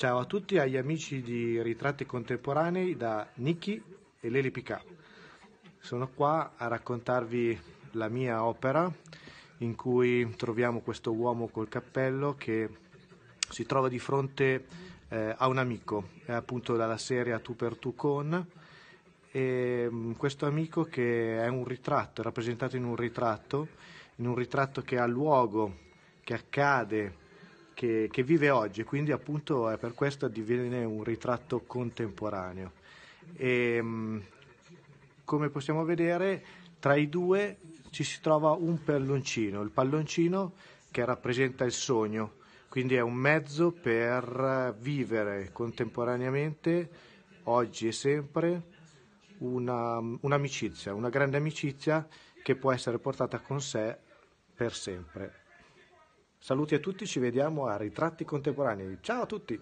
Ciao a tutti agli amici di Ritratti Contemporanei da Niki e Leli Picà. Sono qua a raccontarvi la mia opera in cui troviamo questo uomo col cappello che si trova di fronte eh, a un amico, è eh, appunto dalla serie Tu per Tu con, e mm, questo amico che è un ritratto, è rappresentato in un ritratto, in un ritratto che ha luogo, che accade che, che vive oggi, quindi appunto è per questo diviene un ritratto contemporaneo. E, ehm, come possiamo vedere, tra i due ci si trova un palloncino, il palloncino che rappresenta il sogno, quindi è un mezzo per vivere contemporaneamente, oggi e sempre, una, un'amicizia, una grande amicizia che può essere portata con sé per sempre. Saluti a tutti, ci vediamo a Ritratti Contemporanei. Ciao a tutti!